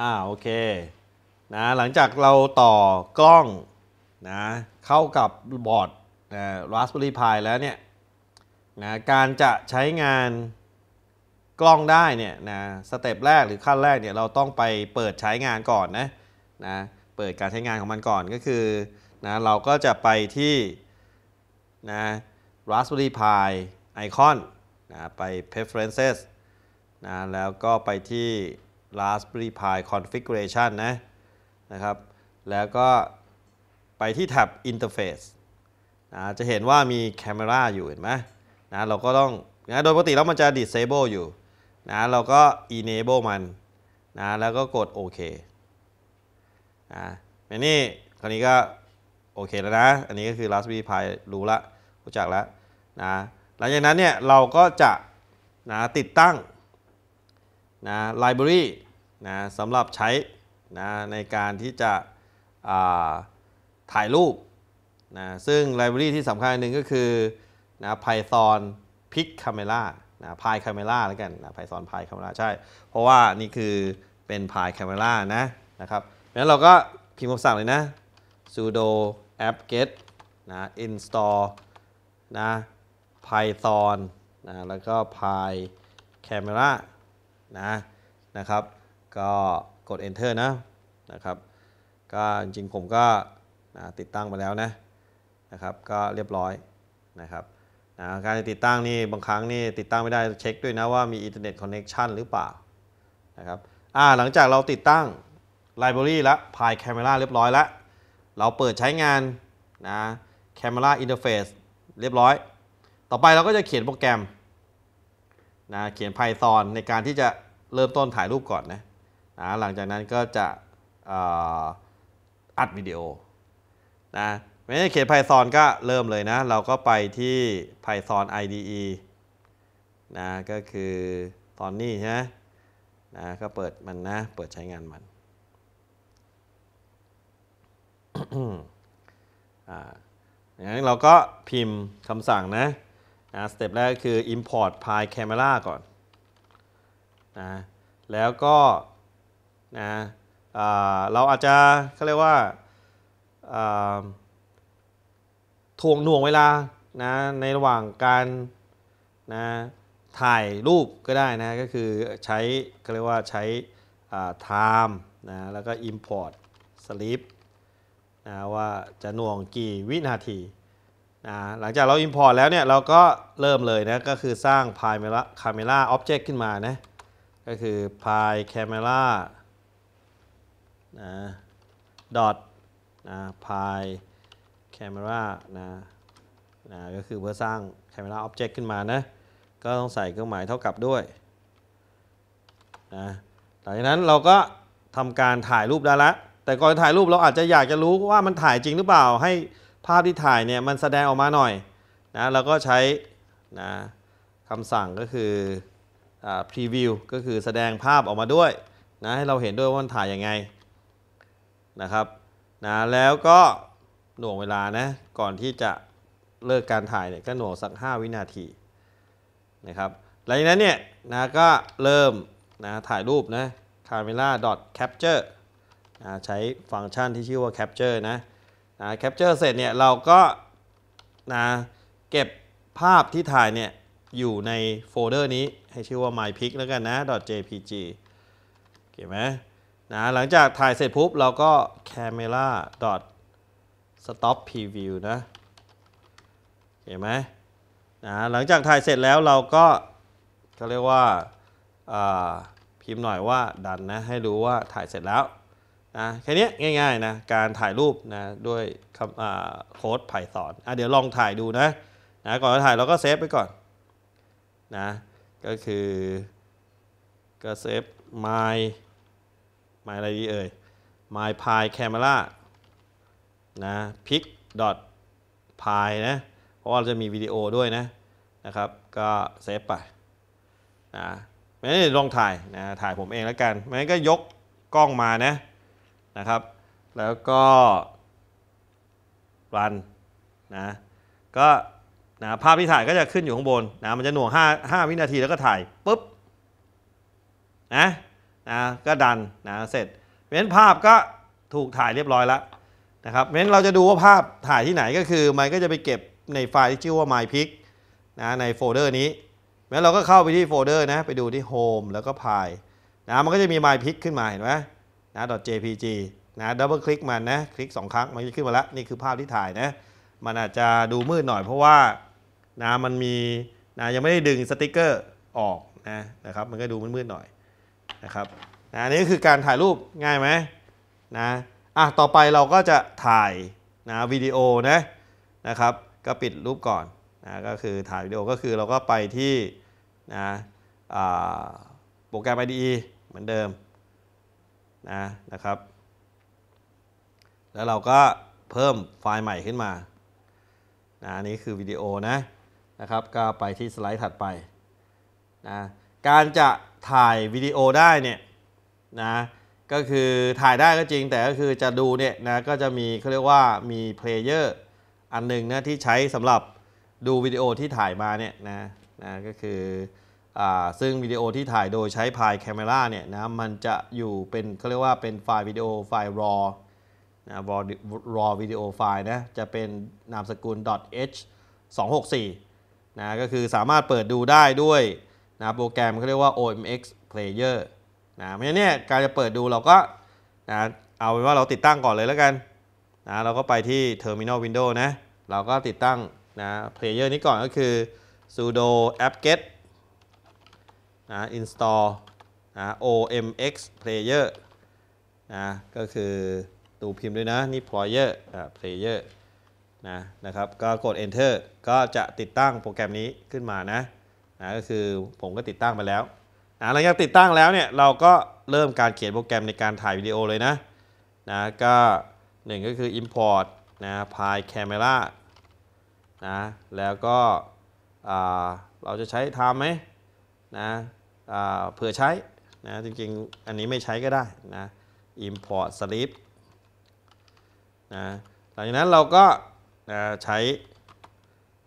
อ่าโอเคนะหลังจากเราต่อกล้องนะเข้ากับบอร์ดนะ Raspberry Pi แล้วเนี่ยนะการจะใช้งานกล้องได้เนี่ยนะสเต็ปแรกหรือขั้นแรกเนี่ย เราต้องไปเปิดใช้งานก่อนนะนะเปิดการใช้งานของมันก่อนก็คือนะเราก็จะไปที่นะ Raspberry Pi Icon นะไป Preferences นะแล้วก็ไปที่ Raspberry Pi Configuration นะนะครับแล้วก็ไปที่แท็บ Interface นะจะเห็นว่ามีแคมราอยู่เห็นไหมนะเราก็ต้องนะโดยปกติแล้วมันจะ Disable อยู่นะเราก็ Enable มันนะแล้วก็กด OK นะอันนี้คราวนี้ก็โอเคแล้วนะ อันนี้ก็คือ Raspberry Pi รู้ละรู้จักแล้วนะหลังจากนั้นเนี่ยเราก็จะนะติดตั้งนะไลบรารีนะสำหรับใช้นะในการที่จะถ่ายรูปนะซึ่งไลบรารีที่สำคัญหนึ่งก็คือนะ Python Pic Camera นะ Py Camera แล้วกันนะ Python Py Camera ใช่ เพราะว่านี่คือเป็น Py Camera นะนะครับงั้นเราก็พิมพ์คำสั่งเลยนะ sudo apt-get นะ install นะ python นะแล้วก็ py camera นะนะครับก็กด enter นะนะครับก็จริงผมก็นะติดตั้งไปแล้วนะนะครับก็เรียบร้อยนะครับนะการติดตั้งนี่ บางครั้งนี่ ติดตั้งไม่ได้เช็คด้วยนะ ว่ามีอินเทอร์เน็ตคอนเน็กชันหรือเปล่านะครับอ่า หลังจากเราติดตั้งไลบรารีและพายแคมเมราเรียบร้อยแล้ว เราเปิดใช้งานนะแคมเมราอินเทอร์เฟซเรียบร้อย ต่อไปเราก็จะเขียนโปรแกรมนะเขียน Python ในการที่จะเริ่มต้นถ่ายรูปก่อนนะนะหลังจากนั้นก็จะอัดวิดีโอ นะไม่ใช่เขียน Python ก็เริ่มเลยนะ เราก็ไปที่ Python IDE นะ ก็คือตอนนี้ใช่ไหมนะ ก็เปิดมันนะ เปิดใช้งานมันอ่าย่างนั้นเราก็พิมพ์คำสั่งนะนะสเต็ปแรกคือ import py camera ก่อนนะแล้วก็นะเราอาจจะเขาเรียกว่าทวงหน่วงเวลานะในระหว่างการนะถ่ายรูปก็ได้นะ ก็คือใช้เขาเรียกว่าใช้ time นะแล้วก็ import sleep นะว่าจะหน่วงกี่วินาทีนะหลังจากเรา Import แล้วเนี่ยเราก็เริ่มเลยนะก็คือสร้าง p y c a m e r a Object ขึ้นมานะก็คือ p y c a m e r a นะดอทนะ p แ c a m e r a นะนะก็คือเพื่อสร้าง Camera Object ขึ้นมานะก็ต้องใส่เครื่องหมายเท่ากับด้วยนะหลังจากนั้นเราก็ทำการถ่ายรูปได้ละแต่ก่อนถ่ายรูปเราอาจจะอยากจะรู้ว่ามันถ่ายจริงหรือเปล่าให้ภาพที่ถ่ายเนี่ยมันแสดงออกมาหน่อยนะเราก็ใช้นะคำสั่งก็คืออ preview ก็คือแสดงภาพออกมาด้วยนะให้เราเห็นด้วยว่ามันถ่ายยังไงนะครับนะแล้วก็หน่วงเวลานะก่อนที่จะเลิกการถ่ายเนี่ยก็หน่วงสัก5วินาทีนะครับหลังจากนั้นเนี่ยนะก็เริ่มนะถ่ายรูปนะ camera dot capture นะใช้ฟังก์ชันที่ชื่อว่า capture นะนะแคปเจอร์เสร็จเนี่ยเราก็นะเก็บภาพที่ถ่ายเนี่ยอยู่ในโฟลเดอร์นี้ให้ชื่อว่า mypic แล้วกันนะ .jpg เก็บไหมนะหลังจากถ่ายเสร็จปุ๊บเราก็ camera stop preview นะเก็บไหมนะหลังจากถ่ายเสร็จแล้วเราก็เขาเรียกว่าพิมพ์หน่อยว่าดันนะให้รู้ว่าถ่ายเสร็จแล้วนะแค่นี้ ง่ายๆนะการถ่ายรูปนะด้วยโค้ดไพ t อนเดี๋ยวลองถ่ายดูนะนะ ก่อนจะถ่ายเราก็เซฟไปก่อนนะ ก็คือ ก็เซฟ my my อะไรดีเอ่ย my py camera นะ pic dot py นะ เพราะว่าเราจะมีวิดีโอด้วยนะนะครับก็เซฟไปนะไม่ได้ลองถ่ายนะถ่ายผมเองแล้วกันไม่งั้นก็ยกกล้องมานะนะครับแล้วก็รันนะก็นะภาพที่ถ่ายก็จะขึ้นอยู่ข้างบนนะมันจะหน่วง5 5วินาทีแล้วก็ถ่ายปุ๊บนะนะก็ดันนะเสร็จเพราะน้นภาพก็ถูกถ่ายเรียบร้อยแล้วนะครับเพราะน้นเราจะดูว่าภาพถ่ายที่ไหนก็คือมันก็จะไปเก็บในไฟล์ที่ชื่อว่า mypic นะในโฟลเดอร์นี้แล้วเราก็เข้าไปที่โฟลเดอร์นะไปดูที่ home แล้วก็ py นะมันก็จะมี mypic ขึ้นมาเห็นไหมนะ .jpg นะดับเบิลคลิกมันนะคลิก2ครั้ง มันจะขึ้นมาแล้วนี่คือภาพที่ถ่ายนะมันอาจจะดูมืดหน่อย เพราะว่านะมันมีนะยังไม่ได้ดึงสติกเกอร์ออกนะนะครับมันก็ดูมืดๆหน่อยนะครับนะนี่ก็คือการถ่ายรูปง่ายไหมนะอ่ะต่อไปเราก็จะถ่ายนะวิดีโอนะนะครับก็ปิดรูปก่อนนะก็คือถ่ายวิดีโอก็คือเราก็ไปที่นะโปรแกรม IDE เหมือนเดิมนะนะครับแล้วเราก็เพิ่มไฟล์ใหม่ขึ้นมานะอันนี้คือวิดีโอนะนะครับก็ไปที่สไลด์ถัดไปนะการจะถ่ายวิดีโอได้เนี่ยนะก็คือถ่ายได้ก็จริง แต่ก็คือจะดูเนี่ยนะก็จะมีเขาเรียกว่ามีเพลเยอร์อันหนึ่งนะที่ใช้สำหรับดูวิดีโอที่ถ่ายมาเนี่ยนะนะก็คือซึ่งวิดีโอที่ถ่ายโดยใช้พายแคมเมราเนี่ยนะ มันจะอยู่เป็นเขาเรียกว่าเป็นไฟล์วิดีโอไฟล์ raw นะ raw วิดีโอไฟล์นะ จะเป็นนามสกุล .h 264นะ ก็คือสามารถเปิดดูได้ด้วยนะโปรแกรมเขาเรียกว่า OMX Player นะเพราะฉะนั้นเนี่ย การจะเปิดดูเราก็นะเอาเป็นว่าเราติดตั้งก่อนเลยแล้วกันนะเราก็ไปที่ Terminal Window นะ เราก็ติดตั้งนะ Player นี้ก่อนก็คือ sudo apt-get นะ install นะ omx player นะก็คือ ตูพิมพ์ด้วยนะ นี่ player อ่า player นะนะครับก็กด enter ก็จะติดตั้งโปรแกรมนี้ขึ้นมานะนะก็คือผมก็ติดตั้งไปแล้วนะหลังจากติดตั้งแล้วเนี่ยเราก็เริ่มการเขียนโปรแกรมในการถ่ายวิดีโอเลยนะนะก็หนึ่งก็คือ import นะ p y camera นะแล้วก็เราจะใช้ทำไหมนะเผื่อใช้นะจริงๆ อันนี้ไม่ใช้ก็ได้นะ import slip นะหลังจากนั้นเราก็นะใช้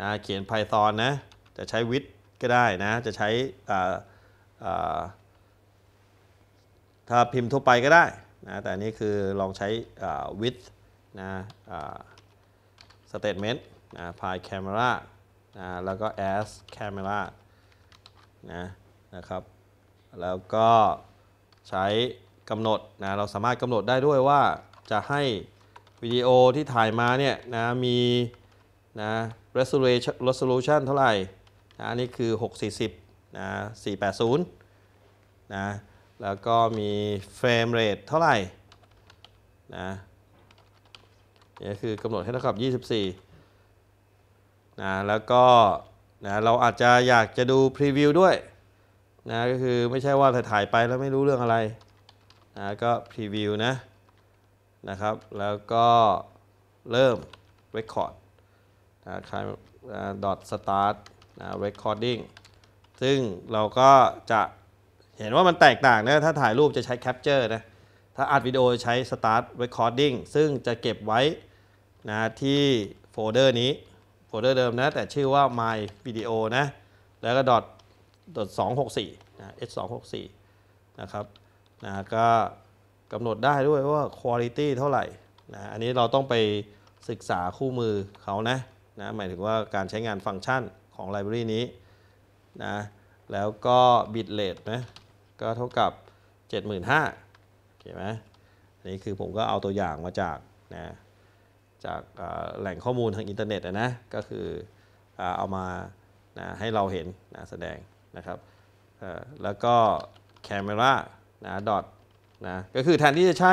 นะเขียน Python นะ จะใช้ with ก็ได้นะจะใช้ถ้าพิมพ์ทั่วไปก็ได้นะแต่อันนี้คือลองใช้ with นะ statement นะ py camera นะแล้วก็ as camera นะนะครับ แล้วก็ใช้กำหนดนะ เราสามารถกำหนดได้ด้วยว่าจะให้วิดีโอที่ถ่ายมาเนี่ยนะมีนะ resolution เท่าไหร่นะนี่คือ 640 นะ 480 นะ แล้วก็มีเฟรมเรทเท่าไหร่นะนี่คือกำหนดให้เท่ากับ 24 นะ แล้วก็นะเราอาจจะอยากจะดูพรีวิวด้วยนะก็คือไม่ใช่ว่าถ่ายไปแล้วไม่รู้เรื่องอะไรนะก็พรีวิวนะนะครับแล้วก็เริ่ม Record นะคลายดอทสตาร์ทนะ recording ซึ่งเราก็จะเห็นว่ามันแตกต่างนะถ้าถ่ายรูปจะใช้ capture นะถ้าอัดวิดีโอใช้ start recording ซึ่งจะเก็บไว้นะที่โฟลเดอร์นี้โฟลเดอร์เดิมนะ แต่ชื่อว่า my video นะแล้วก็ดอท264นะ S 264นะครับนะก็กำหนดได้ด้วยว่าคุณภาพเท่าไหร่นะอันนี้เราต้องไปศึกษาคู่มือเขานะนะหมายถึงว่าการใช้งานฟังก์ชันของไลบรารีนี้นะแล้วก็บิตเลทนะก็เท่ากับ 75,000โอเคไหมอันนี้คือผมก็เอาตัวอย่างมาจากนะจากแหล่งข้อมูลทางอินเทอร์เน็ตนะก็คือเอามานะให้เราเห็นนะแสดงนะครับแล้วก็ camera นะ ดอทนะก็คือแทนที่จะใช้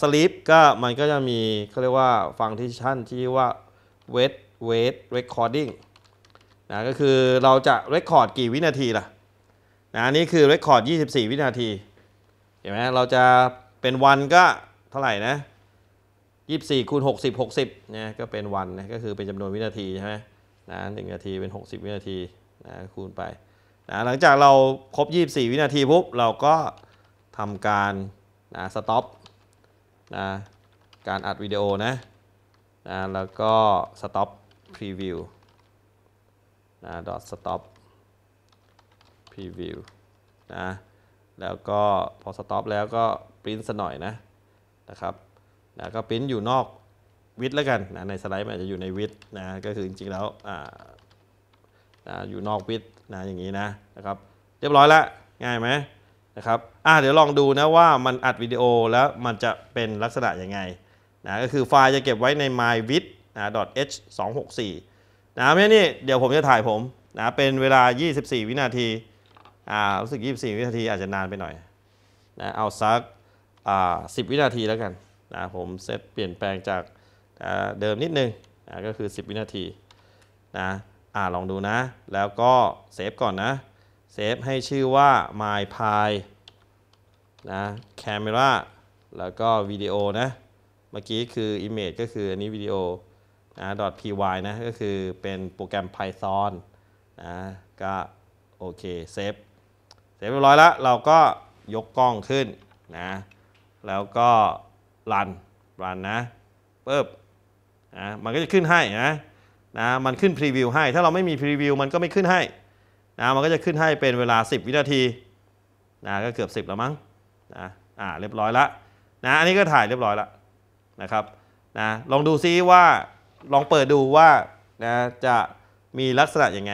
สลิปก็มันก็จะมีเขาเรียกว่าฟังก์ชันที่ว่า wait wait recording นะก็คือเราจะ record กี่วินาทีล่ะนะนี่คือ record 24 วินาทีเห็นไหมเราจะเป็นวันก็เท่าไหร่นะ 24 คูณ 60 60นยก็เป็นวันนะก็คือเป็นจำนวนวินาทีใช่ไหมนะ1นาทีเป็น 60 วินาทีนะคูณไปนะหลังจากเราครบ24 วินาทีปุ๊บเราก็ทำการนะสต็อปนะการอัดวิดีโอนะนะแล้วก็สต็อปพรีวิวนะดอทสต็อปพรีวิวนะแล้วก็พอสต็อปแล้วก็ปริ้นสะหน่อยนะนะครับนะก็ปริ้นอยู่นอกวิดแล้วกันนะในสไลด์มันจะอยู่ในวิดนะก็คือจริงๆแล้วอ่านะอยู่นอกวิดนะอย่างนี้นะนะครับ เรียบร้อยแลวง่ายไหมนะครับอ่าเดี๋ยวลองดูนะว่ามันอัดวิดีโอแล้วมันจะเป็นลักษณะยังไงนะก็คือไฟล์จะเก็บไว้ใน myvid นะ h 2 6 4นะแค่นี่เดี๋ยวผมจะถ่ายผมนะเป็นเวลา 24 วินาทีอ่ารู้สึก24 วินาที อาจจะนานไปหน่อยนะเอาสักอ่า10 วินาทีแล้วกันนะผมเซตเปลี่ยนแปลงจากเดิมนิดนึงนะก็คือ 10 วินาทีนะอ่าลองดูนะแล้วก็เซฟก่อนนะเซฟให้ชื่อว่า my pi นะ camera แล้วก็วิดีโอนะ เมื่อกี้คือ image ก็คือ อันนี้วิดีโอนะ .py นะก็คือเป็นโปรแกรม Python นะก็โอเคเซฟเซฟเรียบร้อยแล้ว เราก็ยกกล้องขึ้นนะแล้วก็รันรันนะปึ๊บนะ มันก็จะขึ้นให้นะนะมันขึ้นพรีวิวให้ ถ้าเราไม่มีพรีวิวมันก็ไม่ขึ้นให้นะมันก็จะขึ้นให้เป็นเวลา 10 วินาทีนะก็เกือบ 10 แล้วมั้งนะอ่าเรียบร้อยละนะอันนี้ก็ถ่ายเรียบร้อยละนะครับนะลองดูซิว่าลองเปิดดูว่านะจะมีลักษณะยังไง